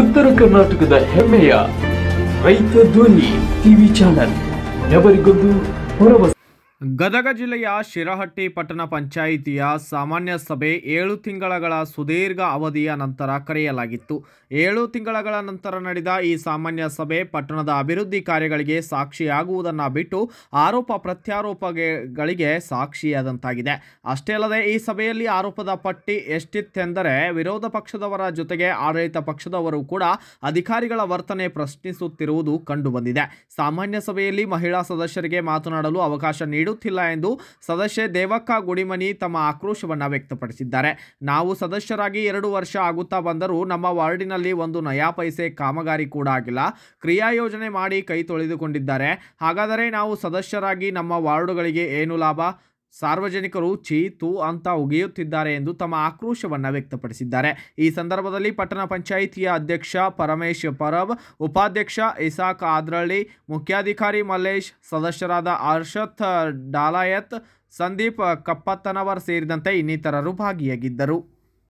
ಉತ್ತರ ಕರ್ನಾಟಕದ ಹೆಮ್ಮೆಯ ರೈತ ಧ್ವನಿ ಟಿವಿ ಚಾನಲ್ ಎವರಿಗೊಂದು ಹೊರವ ಗದಗ ಜಿಲ್ಲೆಯ ಶಿರಹಟ್ಟಿ ಪಟ್ಟಣ ಪಂಚಾಯಿತಿಯ ಸಾಮಾನ್ಯ ಸಭೆ ಏಳು ತಿಂಗಳಗಳ ಸುದೀರ್ಘ ಅವಧಿಯ ನಂತರ ಕರೆಯಲಾಗಿತ್ತು ಏಳು ತಿಂಗಳಗಳ ನಂತರ ನಡೆದ ಈ ಸಾಮಾನ್ಯ ಸಭೆ ಪಟ್ಟಣದ ಅಭಿವೃದ್ಧಿ ಕಾರ್ಯಗಳಿಗೆ ಸಾಕ್ಷಿಯಾಗುವುದನ್ನು ಬಿಟ್ಟು ಆರೋಪ ಪ್ರತ್ಯಾರೋಪಗಳಿಗೆ ಸಾಕ್ಷಿಯಾದಂತಾಗಿದೆ ಅಷ್ಟೇ ಅಲ್ಲದೆ ಈ ಸಭೆಯಲ್ಲಿ ಆರೋಪದ ಪಟ್ಟಿ ಎಷ್ಟಿತ್ತೆಂದರೆ ವಿರೋಧ ಪಕ್ಷದವರ ಜೊತೆಗೆ ಆಡಳಿತ ಪಕ್ಷದವರು ಕೂಡ ಅಧಿಕಾರಿಗಳ ವರ್ತನೆ ಪ್ರಶ್ನಿಸುತ್ತಿರುವುದು ಕಂಡುಬಂದಿದೆ ಸಾಮಾನ್ಯ ಸಭೆಯಲ್ಲಿ ಮಹಿಳಾ ಸದಸ್ಯರಿಗೆ ಮಾತನಾಡಲು ಅವಕಾಶ ನೀಡು ನೀಡುತ್ತಿಲ್ಲ ಎಂದು ಸದಸ್ಯ ದೇವಕ್ಕ ಗುಡಿಮನಿ ತಮ್ಮ ಆಕ್ರೋಶವನ್ನು ವ್ಯಕ್ತಪಡಿಸಿದ್ದಾರೆ ನಾವು ಸದಸ್ಯರಾಗಿ ಎರಡು ವರ್ಷ ಆಗುತ್ತಾ ಬಂದರೂ ನಮ್ಮ ವಾರ್ಡಿನಲ್ಲಿ ಒಂದು ನಯಾ ಪೈಸೆ ಕಾಮಗಾರಿ ಕೂಡ ಆಗಿಲ್ಲ ಕ್ರಿಯಾ ಯೋಜನೆ ಮಾಡಿ ಕೈ ತೊಳೆದುಕೊಂಡಿದ್ದಾರೆ ಹಾಗಾದರೆ ನಾವು ಸದಸ್ಯರಾಗಿ ನಮ್ಮ ವಾರ್ಡುಗಳಿಗೆ ಏನು ಲಾಭ ಸಾರ್ವಜನಿಕರು ತೂ ಅಂತ ಉಗಿಯುತ್ತಿದ್ದಾರೆ ಎಂದು ತಮ್ಮ ಆಕ್ರೋಶವನ್ನು ವ್ಯಕ್ತಪಡಿಸಿದ್ದಾರೆ ಈ ಸಂದರ್ಭದಲ್ಲಿ ಪಟ್ಟಣ ಪಂಚಾಯಿತಿಯ ಅಧ್ಯಕ್ಷ ಪರಮೇಶ್ ಪರಬ್ ಉಪಾಧ್ಯಕ್ಷ ಇಸಾಕ್ ಆದ್ರಳ್ಳಿ ಮುಖ್ಯಾಧಿಕಾರಿ ಮಲ್ಲೇಶ್ ಸದಸ್ಯರಾದ ಅರ್ಷತ್ ಡಾಲಾಯತ್ ಸಂದೀಪ್ ಕಪ್ಪತ್ತನವರ್ ಸೇರಿದಂತೆ ಇನ್ನಿತರರು ಭಾಗಿಯಾಗಿದ್ದರು